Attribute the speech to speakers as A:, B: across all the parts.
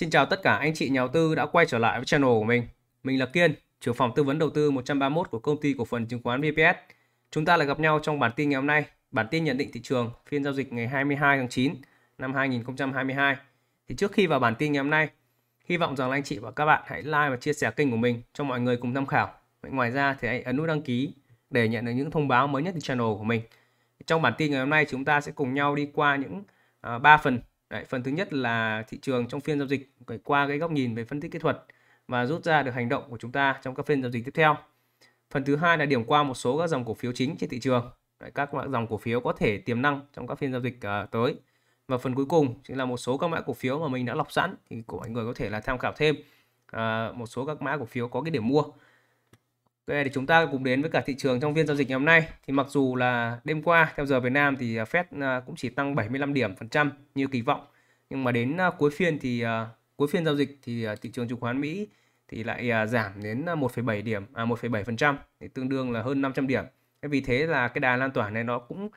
A: Xin chào tất cả anh chị nhà đầu tư đã quay trở lại với channel của mình. Mình là Kiên, trưởng phòng tư vấn đầu tư 131 của công ty cổ phần chứng khoán VPS. Chúng ta lại gặp nhau trong bản tin ngày hôm nay, bản tin nhận định thị trường phiên giao dịch ngày 22 tháng 9 năm 2022. Thì trước khi vào bản tin ngày hôm nay, hy vọng rằng là anh chị và các bạn hãy like và chia sẻ kênh của mình cho mọi người cùng tham khảo. Ngoài ra thì hãy ấn nút đăng ký để nhận được những thông báo mới nhất từ channel của mình. Trong bản tin ngày hôm nay chúng ta sẽ cùng nhau đi qua những à, ba phần Đấy, phần thứ nhất là thị trường trong phiên giao dịch phải qua cái góc nhìn về phân tích kỹ thuật và rút ra được hành động của chúng ta trong các phiên giao dịch tiếp theo. Phần thứ hai là điểm qua một số các dòng cổ phiếu chính trên thị trường, Đấy, các loại dòng cổ phiếu có thể tiềm năng trong các phiên giao dịch uh, tới. Và phần cuối cùng chính là một số các mã cổ phiếu mà mình đã lọc sẵn thì của mọi người có thể là tham khảo thêm uh, một số các mã cổ phiếu có cái điểm mua. Vậy thì chúng ta cùng đến với cả thị trường trong phiên giao dịch ngày hôm nay. Thì mặc dù là đêm qua theo giờ Việt Nam thì à, Fed à, cũng chỉ tăng 75 điểm phần trăm như kỳ vọng. Nhưng mà đến à, cuối phiên thì cuối phiên giao dịch thì thị trường chứng khoán Mỹ thì lại giảm đến 1,7 điểm à 1,7% phần trăm thì tương đương là hơn 500 điểm. Vì thế là cái đà lan tỏa này nó cũng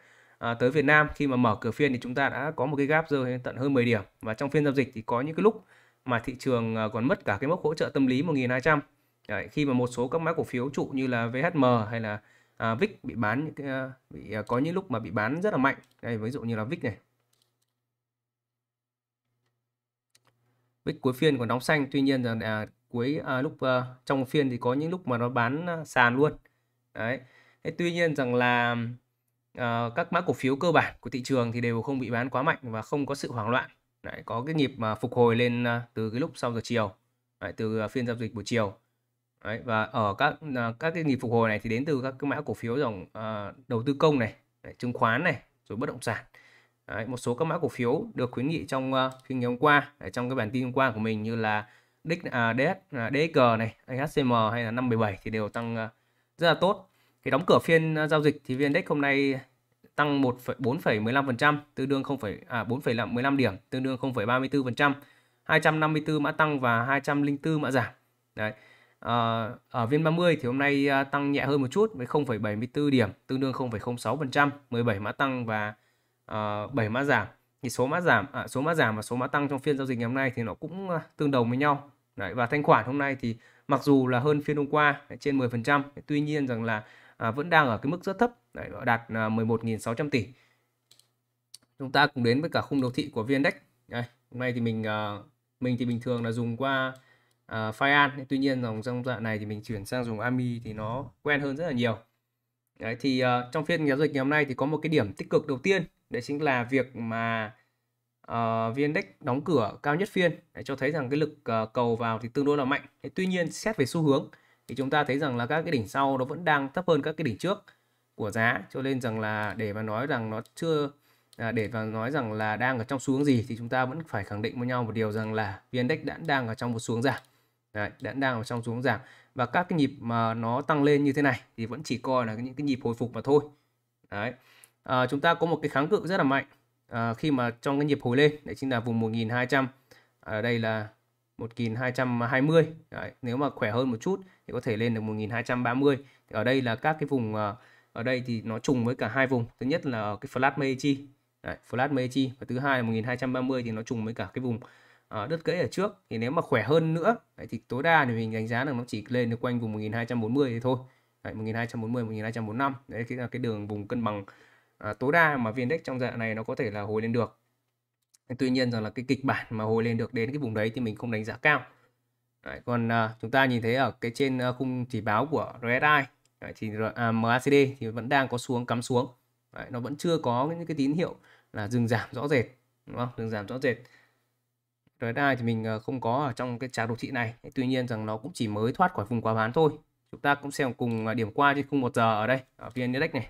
A: tới Việt Nam khi mà mở cửa phiên thì chúng ta đã có một cái gap rơi tận hơn 10 điểm và trong phiên giao dịch thì có những cái lúc mà thị trường còn mất cả cái mốc hỗ trợ tâm lý 1.200 Đấy, khi mà một số các mã cổ phiếu trụ như là VHM hay là à, VIX bị bán những cái à, bị à, có những lúc mà bị bán rất là mạnh. Đây ví dụ như là VIX này. VIX cuối phiên còn đóng xanh, tuy nhiên là à, cuối à, lúc à, trong phiên thì có những lúc mà nó bán à, sàn luôn. Đấy. Thế tuy nhiên rằng là à, các mã cổ phiếu cơ bản của thị trường thì đều không bị bán quá mạnh và không có sự hoảng loạn. Đấy, có cái nhịp mà phục hồi lên à, từ cái lúc sau giờ chiều, Đấy, từ à, phiên giao dịch buổi chiều Đấy, và ở các à, các cái nhịp phục hồi này thì đến từ các cái mã cổ phiếu dòng uh, đầu tư công này, này, chứng khoán này, rồi bất động sản. Đấy, một số các mã cổ phiếu được khuyến nghị trong uh, à, phiên ngày hôm qua, trong cái bản tin hôm qua của mình như là DX, uh, DS, uh, DXG này, HCM hay là 517 thì đều tăng uh, rất là tốt. Cái đóng cửa phiên uh, giao dịch thì VN Index hôm nay tăng 1,4,15% tương đương 0, à 4,15 điểm tương đương 0,34%, 254 mã tăng và 204 mã giảm. Đấy À, ở VN30 thì hôm nay à, tăng nhẹ hơn một chút với 0,74 điểm, tương đương 0,06%, 17 mã tăng và à, ờ, 7 mã giảm. Thì số mã giảm à, số mã giảm và số mã tăng trong phiên giao dịch ngày hôm nay thì nó cũng à, tương đồng với nhau. Đấy, và thanh khoản hôm nay thì mặc dù là hơn phiên hôm qua trên 10%, tuy nhiên rằng là à, vẫn đang ở cái mức rất thấp, đấy, đạt 11.600 à, tỷ. Chúng ta cùng đến với cả khung đồ thị của VN-Index. Đây, hôm nay thì mình ờ, mình thì bình thường là dùng qua à, ờ, Fian tuy nhiên dòng trong đoạn này thì mình chuyển sang dùng Ami thì nó quen hơn rất là nhiều đấy thì uh, trong phiên giao dịch ngày hôm nay thì có một cái điểm tích cực đầu tiên đấy chính là việc mà uh, ờ, VN-Index đóng cửa cao nhất phiên để cho thấy rằng cái lực uh, cầu vào thì tương đối là mạnh thế tuy nhiên xét về xu hướng thì chúng ta thấy rằng là các cái đỉnh sau nó vẫn đang thấp hơn các cái đỉnh trước của giá cho nên rằng là để mà nói rằng nó chưa à, để mà nói rằng là đang ở trong xuống gì thì chúng ta vẫn phải khẳng định với nhau một điều rằng là VN-Index đã đang ở trong một xuống giảm Đấy, đã đang ở trong xuống giảm và các cái nhịp mà nó tăng lên như thế này thì vẫn chỉ coi là những cái nhịp hồi phục mà thôi đấy à, chúng ta có một cái kháng cự rất là mạnh à, khi mà trong cái nhịp hồi lên đấy chính là vùng 1200 ở à, đây là 1220 đấy, nếu mà khỏe hơn một chút thì có thể lên được 1230 thì ở đây là các cái vùng à, ở đây thì nó trùng với cả hai vùng thứ nhất là cái flat Meichi đấy, flat Meichi và thứ hai là 1230 thì nó trùng với cả cái vùng à, đứt gãy ở trước thì nếu mà khỏe hơn nữa thì tối đa thì mình đánh giá là nó chỉ lên được quanh vùng 1240 thì thôi đấy, 1240 1245 đấy chính là cái đường vùng cân bằng à, tối đa mà VN-Index trong dạng này nó có thể là hồi lên được tuy nhiên rằng là cái kịch bản mà hồi lên được đến cái vùng đấy thì mình không đánh giá cao đấy, còn à, chúng ta nhìn thấy ở cái trên à, khung chỉ báo của RSI đấy, thì à, MACD thì vẫn đang có xuống cắm xuống đấy, nó vẫn chưa có những cái tín hiệu là dừng giảm rõ rệt đúng không dừng giảm rõ rệt Tới đai thì mình ờ, không có ở trong cái chart đồ thị này. Tuy nhiên rằng nó cũng chỉ mới thoát khỏi vùng quá bán thôi. Chúng ta cũng xem cùng à, điểm qua trên khung 1 giờ ở đây, ở VN Index này.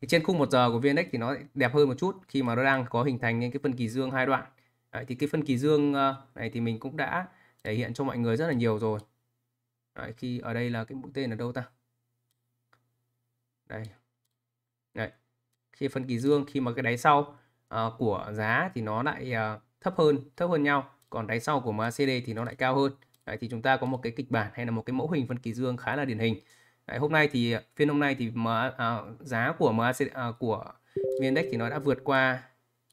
A: Thì trên khung 1 giờ của VN Index thì nó đẹp hơn một chút khi mà nó đang có hình thành nên cái phân kỳ dương hai đoạn. Đấy, thì cái phân kỳ dương ờ, này thì mình cũng đã thể hiện cho mọi người rất là nhiều rồi. Đấy, khi ở đây là cái mũi tên ở đâu ta? Đây. Đấy. Khi phân kỳ dương khi mà cái đáy sau uh, của giá thì nó lại uh, thấp hơn thấp hơn nhau còn đáy sau của MACD thì nó lại cao hơn Đấy, thì chúng ta có một cái kịch bản hay là một cái mẫu hình phân kỳ dương khá là điển hình Đấy, hôm nay thì à, phiên hôm nay thì MA, à, giá của MACD à, của vn thì nó đã vượt qua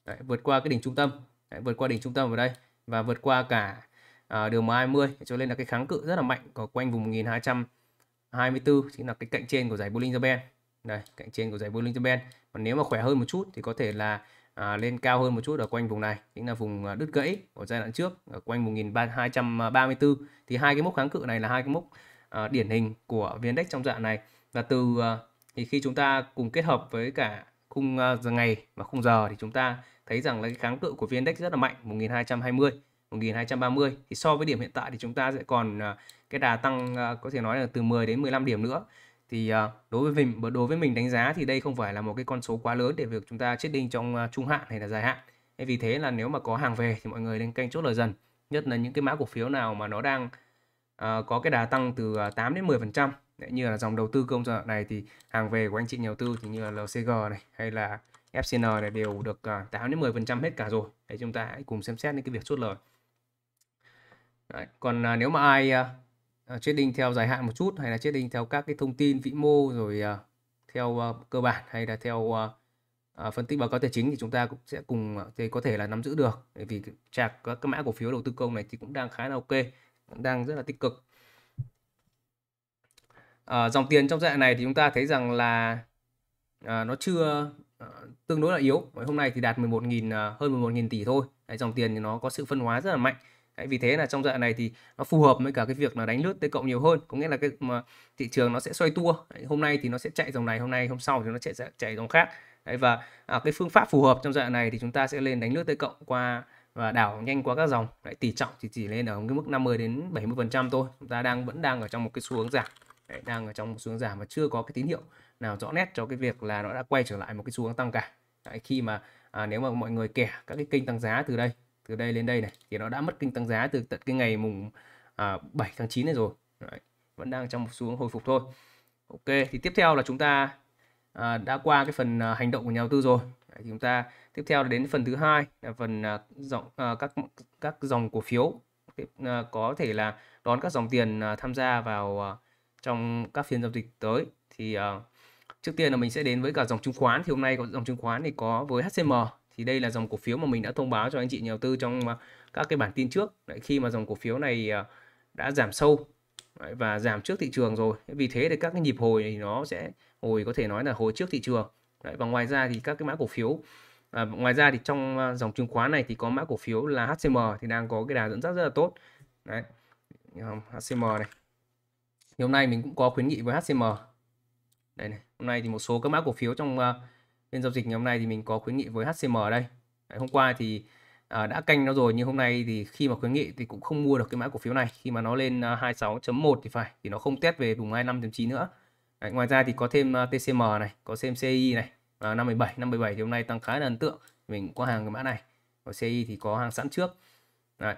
A: đấy, vượt qua cái đỉnh trung tâm đấy, vượt qua đỉnh trung tâm ở đây và vượt qua cả à, đường MA20 cho nên là cái kháng cự rất là mạnh có quanh vùng 1224 chính là cái cạnh trên của giải Bollinger Band đây cạnh trên của giải Bollinger Band còn nếu mà khỏe hơn một chút thì có thể là à, lên cao hơn một chút ở quanh vùng này chính là vùng à, đứt gãy của giai đoạn trước ở quanh vùng 1234 thì hai cái mốc kháng cự này là hai cái mốc à, điển hình của viên index trong dạng này và từ à, thì khi chúng ta cùng kết hợp với cả khung à, giờ ngày và khung giờ thì chúng ta thấy rằng là cái kháng cự của viên index rất là mạnh 1220 1230 thì so với điểm hiện tại thì chúng ta sẽ còn à, cái đà tăng có thể nói là từ 10 đến 15 điểm nữa thì ờ, đối với mình đối với mình đánh giá thì đây không phải là một cái con số quá lớn để việc chúng ta chết định trong ờ, trung hạn hay là dài hạn vì thế là nếu mà có hàng về thì mọi người lên kênh chốt lời dần nhất là những cái mã cổ phiếu nào mà nó đang uh, có cái đà tăng từ 8 đến 10 phần trăm như là dòng đầu tư công giờ này thì hàng về của anh chị nhà đầu tư thì như là LCG này hay là FCN này đều được uh, 8 đến 10 phần trăm hết cả rồi để chúng ta hãy cùng xem xét những cái việc chốt lời Đấy. còn uh, nếu mà ai uh, Ờ, chết đinh theo dài hạn một chút hay là đinh theo các cái thông tin vĩ mô rồi uh, theo uh, cơ bản hay là theo uh, uh, phân tích báo cáo tài chính thì chúng ta cũng sẽ cùng uh, thì có thể là nắm giữ được bởi vì chạc các cái mã cổ phiếu đầu tư công này thì cũng đang khá là ok đang rất là tích cực uh, dòng tiền trong giai này thì chúng ta thấy rằng là uh, nó chưa uh, tương đối là yếu hôm nay thì đạt 11.000 uh, hơn 11.000 tỷ thôi Đấy, dòng tiền thì nó có sự phân hóa rất là mạnh Đấy, vì thế là trong giai đoạn này thì nó phù hợp với cả cái việc là đánh lướt tới cộng nhiều hơn có nghĩa là cái mà thị trường nó sẽ xoay tua Đấy, hôm nay thì nó sẽ chạy dòng này hôm nay hôm sau thì nó sẽ chạy dòng khác Đấy, và à, cái phương pháp phù hợp trong giai đoạn này thì chúng ta sẽ lên đánh lướt tới cộng qua và đảo nhanh qua các dòng Đấy, tỷ trọng thì chỉ lên ở cái mức 50 đến 70 phần trăm thôi chúng ta đang vẫn đang ở trong một cái xu hướng giảm Đấy, đang ở trong một xu hướng giảm mà chưa có cái tín hiệu nào rõ nét cho cái việc là nó đã quay trở lại một cái xu hướng tăng cả Đấy, khi mà à, nếu mà mọi người kẻ các cái kênh tăng giá từ đây từ đây lên đây này thì nó đã mất kênh tăng giá từ tận cái ngày mùng à, 7 tháng 9 này rồi Đấy, vẫn đang trong một xu hướng hồi phục thôi ok thì tiếp theo là chúng ta à, đã qua cái phần à, hành động của nhà đầu tư rồi Đấy, chúng ta tiếp theo là đến phần thứ hai là phần à, dòng à, các các dòng cổ phiếu à, có thể là đón các dòng tiền à, tham gia vào à, trong các phiên giao dịch tới thì à, trước tiên là mình sẽ đến với cả dòng chứng khoán thì hôm nay có dòng chứng khoán thì có với HCM thì đây là dòng cổ phiếu mà mình đã thông báo cho anh chị nhà đầu tư trong à, các cái bản tin trước Đấy, khi mà dòng cổ phiếu này à, đã giảm sâu và giảm trước thị trường rồi vì thế thì các cái nhịp hồi thì nó sẽ hồi có thể nói là hồi trước thị trường Đấy, và ngoài ra thì các cái mã cổ phiếu à, ngoài ra thì trong à, dòng chứng khoán này thì có mã cổ phiếu là HCM thì đang có cái đà dẫn dắt rất là tốt Đấy, HCM này thì hôm nay mình cũng có khuyến nghị với HCM đây này hôm nay thì một số các mã cổ phiếu trong Phiên giao dịch ngày hôm nay thì mình có khuyến nghị với HCM ở đây. Đấy, hôm qua thì à, đã canh nó rồi nhưng hôm nay thì khi mà khuyến nghị thì cũng không mua được cái mã cổ phiếu này khi mà nó lên 26.1 à, thì phải thì nó không test về vùng 25.9 nữa. Đấy, ngoài ra thì có thêm à, TCM này, có thêm CI này và 517, 517 thì hôm nay tăng khá là ấn tượng. Mình có hàng cái mã này. Và CI thì có hàng sẵn trước. Đấy.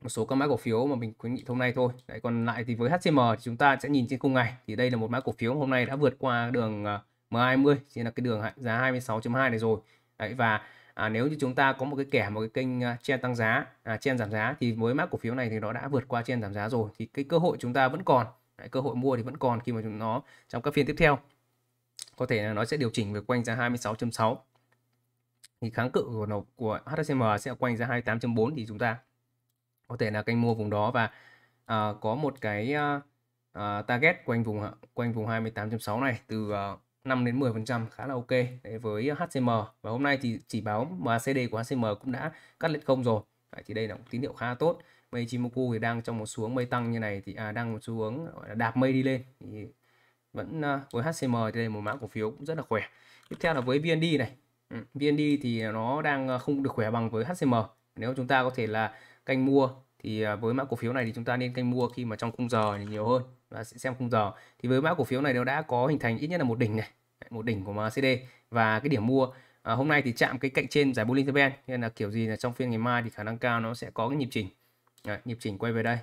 A: Một số các mã cổ phiếu mà mình khuyến nghị hôm nay thôi. Đấy còn lại thì với HCM thì chúng ta sẽ nhìn trên khung ngày thì đây là một mã cổ phiếu hôm nay đã vượt qua đường à, M20 chính là cái đường giá 26.2 này rồi đấy và à, nếu như chúng ta có một cái kẻ một cái kênh chen à, tăng giá à, chen giảm giá thì với mã cổ phiếu này thì nó đã vượt qua chen giảm giá rồi thì cái cơ hội chúng ta vẫn còn đấy, cơ hội mua thì vẫn còn khi mà chúng nó trong các phiên tiếp theo có thể là nó sẽ điều chỉnh về quanh giá 26.6 thì kháng cự của nó của HSM sẽ quanh giá 28.4 thì chúng ta có thể là kênh mua vùng đó và à, có một cái à, à target quanh vùng quanh vùng 28.6 này từ à, 5 đến 10% khá là ok đấy, với HCM và hôm nay thì chỉ báo MACD của HCM cũng đã cắt lên không rồi đấy, thì đây là một tín hiệu khá là tốt mây Chimoku thì đang trong một xu hướng mây tăng như này thì à, đang một xu hướng gọi là đạp mây đi lên thì vẫn à, với HCM thì đây một mã cổ phiếu cũng rất là khỏe tiếp theo là với VND này ừ, VND thì nó đang không được khỏe bằng với HCM nếu chúng ta có thể là canh mua thì à, với mã cổ phiếu này thì chúng ta nên canh mua khi mà trong khung giờ thì nhiều hơn và sẽ xem khung giờ thì với mã cổ phiếu này nó đã có hình thành ít nhất là một đỉnh này một đỉnh của MACD và cái điểm mua à, hôm nay thì chạm cái cạnh trên giải Bollinger Band nên là kiểu gì là trong phiên ngày mai thì khả năng cao nó sẽ có cái nhịp chỉnh Đấy, nhịp chỉnh quay về đây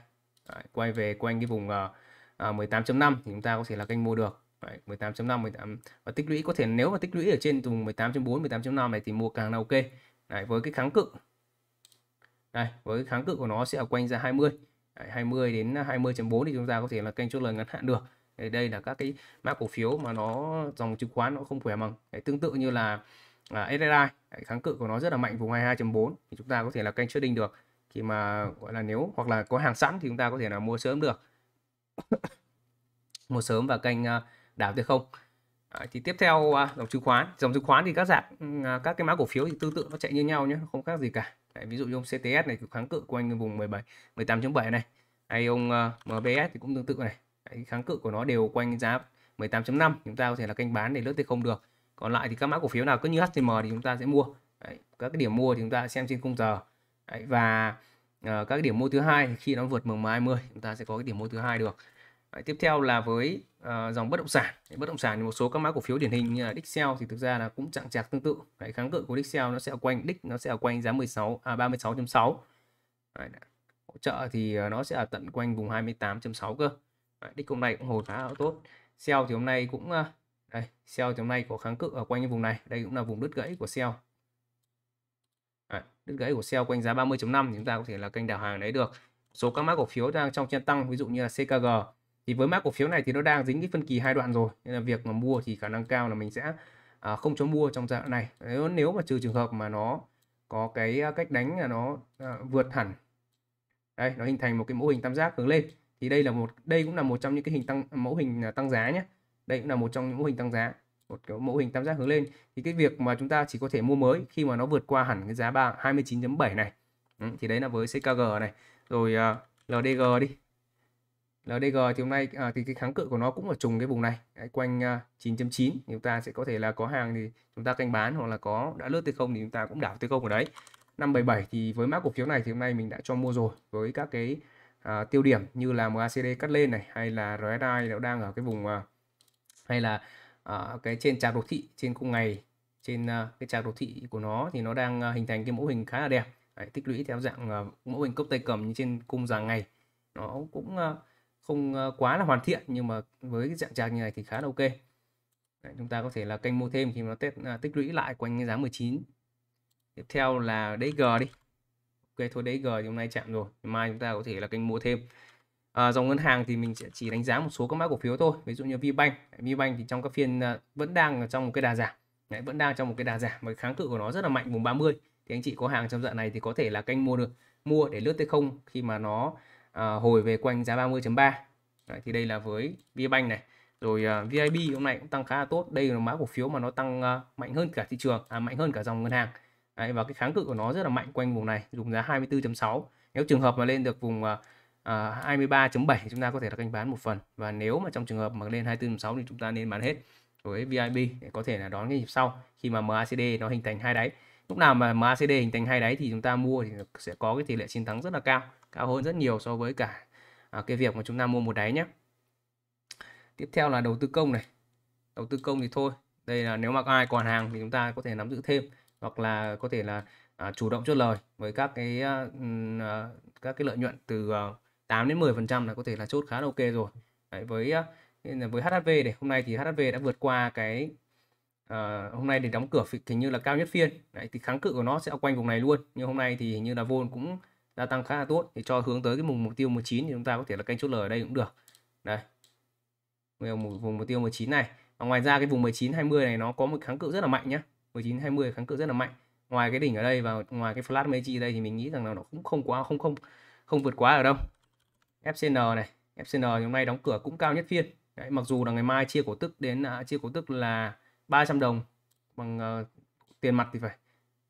A: Đấy, quay về quanh cái vùng uh, à, à, 18.5 thì chúng ta có thể là canh mua được 18.5 18 và tích lũy có thể nếu mà tích lũy ở trên vùng 18.4 18.5 này thì mua càng là ok Đấy, với cái kháng cự đây, với kháng cự của nó sẽ ở quanh ra 20. Đấy, 20 đến 20.4 thì chúng ta có thể là kênh chốt lời ngắn hạn được. Đấy, đây là các cái mã cổ phiếu mà nó dòng chứng khoán nó không khỏe bằng. Đấy, tương tự như là à, SSI, đấy, kháng cự của nó rất là mạnh vùng 22.4 thì chúng ta có thể là kênh trading được. Khi mà gọi là nếu hoặc là có hàng sẵn thì chúng ta có thể là mua sớm được. mua sớm và kênh à, đảo tới không Đấy, thì tiếp theo à, dòng chứng khoán dòng chứng khoán thì các dạng à, các cái mã cổ phiếu thì tương tự nó chạy như nhau nhé không khác gì cả Đấy, ví dụ như ông CTS này kháng cự quanh vùng 17 18.7 này hay ông uh, à, MBS thì cũng tương tự này Đấy, kháng cự của nó đều quanh giá 18.5 chúng ta có thể là kênh bán để lướt thì không được còn lại thì các mã cổ phiếu nào cứ như HTM thì chúng ta sẽ mua Đấy, các cái điểm mua thì chúng ta xem trên khung giờ Đấy, và uh, các cái điểm mua thứ hai khi nó vượt MA20 chúng ta sẽ có cái điểm mua thứ hai được Đấy, tiếp theo là với uh, dòng bất động sản bất động sản thì một số các mã cổ phiếu điển hình như là Dixel thì thực ra là cũng trạng chạc tương tự Đấy, kháng cự của Dixel nó sẽ ở quanh đích nó sẽ ở quanh giá 16 à 36.6 hỗ trợ thì ờ, nó sẽ ở tận quanh vùng 28.6 cơ Đấy, đích hôm nay cũng hồi khá tốt Sell thì hôm nay cũng ờ, đây Sell thì hôm nay có kháng cự ở quanh vùng này đây cũng là vùng đứt gãy của Sell đứt gãy của Sell quanh giá 30.5 chúng ta có thể là kênh đảo hàng đấy được số các mã cổ phiếu đang trong chân tăng ví dụ như là CKG thì với mã cổ phiếu này thì nó đang dính cái phân kỳ hai đoạn rồi nên là việc mà mua thì khả năng cao là mình sẽ à, không cho mua trong giai đoạn này nếu nếu mà trừ trường hợp mà nó có cái à, cách đánh là nó à, vượt hẳn đây nó hình thành một cái mẫu hình tam giác hướng lên thì đây là một đây cũng là một trong những cái hình tăng mẫu hình à, tăng giá nhé đây cũng là một trong những mẫu hình tăng giá một cái mẫu hình tam giác hướng lên thì cái việc mà chúng ta chỉ có thể mua mới khi mà nó vượt qua hẳn cái giá ba 29.7 này ừ, thì đấy là với CKG này rồi uh, à, LDG đi LDG thì hôm nay à, thì cái kháng cự của nó cũng ở trùng cái vùng này đấy, quanh 9.9 à, thì chúng ta sẽ có thể là có hàng thì chúng ta canh bán hoặc là có đã lướt tới không thì chúng ta cũng đảo tới không ở đấy 577 thì với mã cổ phiếu này thì hôm nay mình đã cho mua rồi với các cái à, tiêu điểm như là MACD cắt lên này hay là RSI nó đang ở cái vùng à, hay là à, cái trên chart đồ thị trên khung ngày trên à, cái chart đồ thị của nó thì nó đang à, hình thành cái mẫu hình khá là đẹp đấy, tích lũy theo dạng à, mẫu hình cốc tay cầm như trên cung dài ngày nó cũng à, không ờ, quá là hoàn thiện nhưng mà với dạng trạng như này thì khá là ok Đấy, chúng ta có thể là kênh mua thêm khi nó tết, à, tích lũy lại quanh giá 19 tiếp theo là đế g đi ok thôi đế g hôm nay chạm rồi mai chúng ta có thể là kênh mua thêm à, dòng ngân hàng thì mình sẽ chỉ đánh giá một số các mã cổ phiếu thôi ví dụ như vbank vbank thì trong các phiên à, vẫn đang trong một cái đà giảm Đấy, vẫn đang trong một cái đà giảm và kháng cự của nó rất là mạnh vùng 30 thì anh chị có hàng trong dạng này thì có thể là kênh mua được mua để lướt tới không khi mà nó Ờ, hồi về quanh giá 30.3 thì đây là với VBank này rồi uh, ờ, VIB hôm nay cũng tăng khá là tốt đây là mã cổ phiếu mà nó tăng uh, mạnh hơn cả thị trường à, mạnh hơn cả dòng ngân hàng Đấy, và cái kháng cự của nó rất là mạnh quanh vùng này dùng giá 24.6 nếu trường hợp mà lên được vùng uh, 23.7 chúng ta có thể là canh bán một phần và nếu mà trong trường hợp mà lên 24.6 thì chúng ta nên bán hết với VIB để có thể là đón cái nhịp sau khi mà MACD nó hình thành hai đáy lúc nào mà MACD hình thành hai đáy thì chúng ta mua thì sẽ có cái tỷ lệ chiến thắng rất là cao cao hơn rất nhiều so với cả à, cái việc mà chúng ta mua một đáy nhé tiếp theo là đầu tư công này đầu tư công thì thôi đây là nếu mà ai còn hàng thì chúng ta có thể nắm giữ thêm hoặc là có thể là à, chủ động chốt lời với các cái à, à các cái lợi nhuận từ à, 8 đến 10 phần trăm là có thể là chốt khá là ok rồi Đấy, với à, với HHV này hôm nay thì HHV đã vượt qua cái à, hôm nay thì đóng cửa hình như là cao nhất phiên đấy, thì kháng cự của nó sẽ quanh vùng này luôn nhưng hôm nay thì hình như là vôn cũng gia tăng khá là tốt thì cho hướng tới cái mục mục tiêu 19 thì chúng ta có thể là canh chốt lời ở đây cũng được đây vùng mục tiêu 19 này và ngoài ra cái vùng 19 20 này nó có một kháng cự rất là mạnh nhá 19 20 kháng cự rất là mạnh ngoài cái đỉnh ở đây và ngoài cái flat Meiji đây thì mình nghĩ rằng là nó cũng không quá không không không vượt quá ở đâu FCN này FCN hôm nay đóng cửa cũng cao nhất phiên Đấy, mặc dù là ngày mai chia cổ tức đến uh, chia cổ tức là 300 đồng bằng uh, tiền mặt thì phải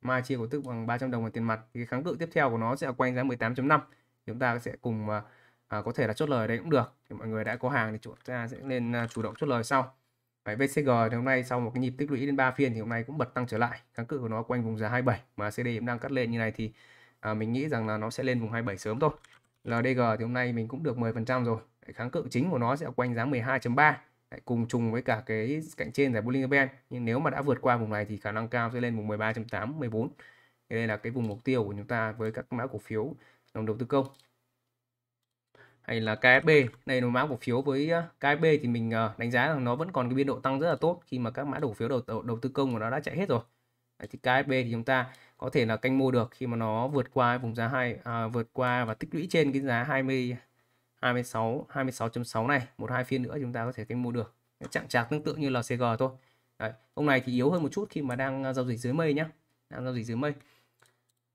A: mai chia cổ tức bằng 300 đồng bằng tiền mặt thì kháng cự tiếp theo của nó sẽ quanh giá 18.5 chúng ta sẽ cùng uh, uh, có thể là chốt lời đấy cũng được thì mọi người đã có hàng thì chúng ta sẽ nên uh, chủ động chốt lời sau Đấy, VCG thì hôm nay sau một cái nhịp tích lũy đến 3 phiên thì hôm nay cũng bật tăng trở lại kháng cự của nó quanh vùng giá 27 mà CD cũng đang cắt lên như này thì à, mình nghĩ rằng là nó sẽ lên vùng 27 sớm thôi LDG thì hôm nay mình cũng được 10% rồi kháng cự chính của nó sẽ quanh giá 12.3 cùng chung với cả cái cạnh trên giải Bollinger Band nhưng nếu mà đã vượt qua vùng này thì khả năng cao sẽ lên vùng 13.8 14 thì đây là cái vùng mục tiêu của chúng ta với các mã cổ phiếu đồng đầu tư công hay là KSB đây là mã cổ phiếu với à, KSB thì mình à, đánh giá là nó vẫn còn cái biên độ tăng rất là tốt khi mà các mã cổ phiếu đầu, đầu đầu tư công của nó đã chạy hết rồi thì KSB thì chúng ta có thể là canh mua được khi mà nó vượt qua vùng giá hai à, vượt qua và tích lũy trên cái giá 20 26 26.6 này một hai phiên nữa chúng ta có thể cái mua được chạm chạc tương tự như LCG thôi Đấy. ông này thì yếu hơn một chút khi mà đang à, giao dịch dưới mây nhá đang giao dịch dưới mây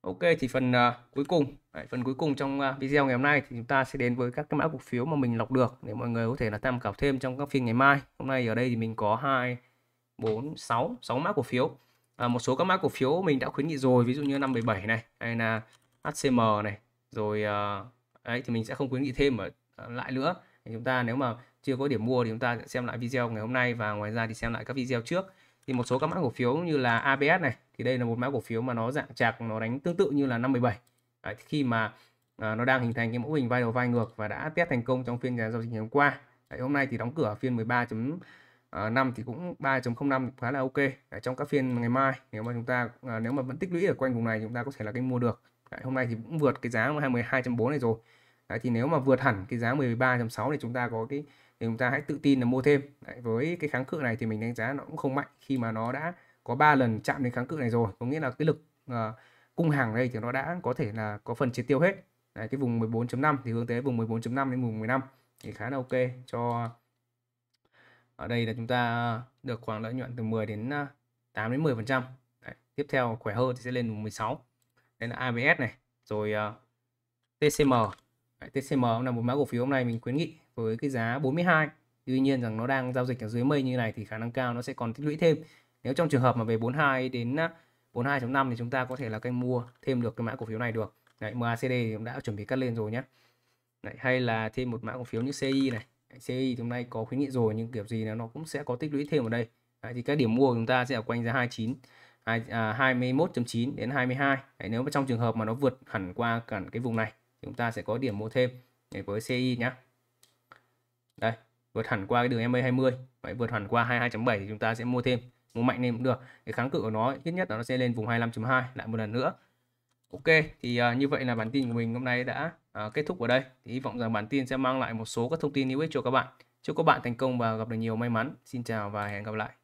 A: Ok thì phần uh, cuối cùng đấy, phần cuối cùng trong uh, video ngày hôm nay thì chúng ta sẽ đến với các cái mã cổ phiếu mà mình lọc được để mọi người có thể là tham khảo thêm trong các phiên ngày mai hôm nay ở đây thì mình có 2 4 6 6 mã cổ phiếu à, một số các mã cổ phiếu mình đã khuyến nghị rồi ví dụ như 577 này hay là HCM này rồi uh, đấy thì mình sẽ không khuyến nghị thêm ở ờ, lại nữa thì chúng ta nếu mà chưa có điểm mua thì chúng ta sẽ xem lại video ngày hôm nay và ngoài ra thì xem lại các video trước thì một số các mã cổ phiếu như là ABS này thì đây là một mã cổ phiếu mà nó dạng chạc nó đánh tương tự như là 517 đấy, khi mà à, nó đang hình thành cái mẫu hình vai đầu vai ngược và đã test thành công trong phiên giao dịch ngày hôm qua đấy, hôm nay thì đóng cửa phiên 13 ờ, năm thì cũng 3.05 khá là ok ở trong các phiên ngày mai nếu mà chúng ta nếu mà vẫn tích lũy ở quanh vùng này chúng ta có thể là cái mua được Đấy, hôm nay thì cũng vượt cái giá 12.4 này rồi Đấy, thì nếu mà vượt hẳn cái giá 13.6 này chúng ta có cái thì chúng ta hãy tự tin là mua thêm Đấy, với cái kháng cự này thì mình đánh giá nó cũng không mạnh khi mà nó đã có 3 lần chạm đến kháng cự này rồi có nghĩa là cái lực uh, cung hàng đây thì nó đã có thể là có phần triệt tiêu hết Đấy, cái vùng 14.5 thì hướng tới vùng 14.5 đến vùng 15 thì khá là ok cho ở đây là chúng ta được khoảng lợi nhuận từ 10 đến 8 ờ, đến 10 phần trăm tiếp theo khỏe hơn thì sẽ lên vùng 16 đây là ABS này rồi uh, ờ, TCM Đấy, TCM là một mã cổ phiếu hôm nay mình khuyến nghị với cái giá 42 tuy nhiên rằng nó đang giao dịch ở dưới mây như này thì khả năng cao nó sẽ còn tích lũy thêm nếu trong trường hợp mà về 42 đến 42.5 ờ, thì chúng ta có thể là kênh mua thêm được cái mã cổ phiếu này được Đấy, MACD cũng đã chuẩn bị cắt lên rồi nhé Đấy, hay là thêm một mã cổ phiếu như CI này Đấy, CI hôm nay có khuyến nghị rồi nhưng kiểu gì nó cũng sẽ có tích lũy thêm ở đây Đấy, thì các điểm mua của chúng ta sẽ ở quanh giá 29 21.9 à, đến 22 Đấy, nếu mà trong trường hợp mà nó vượt hẳn qua cả cái vùng này chúng ta sẽ có điểm mua thêm để với CI nhá đây vượt hẳn qua cái đường MA e 20 Đấy, vượt hẳn qua 22.7 thì chúng ta sẽ mua thêm mua mạnh lên cũng được cái kháng cự của nó ít nhất là nó sẽ lên vùng 25.2 lại một lần nữa Ok thì uh, như vậy là bản tin của mình hôm nay đã uh, kết thúc ở đây thì hy vọng rằng bản tin sẽ mang lại một số các thông tin hữu ích cho các bạn chúc các bạn thành công và gặp được nhiều may mắn xin chào và hẹn gặp lại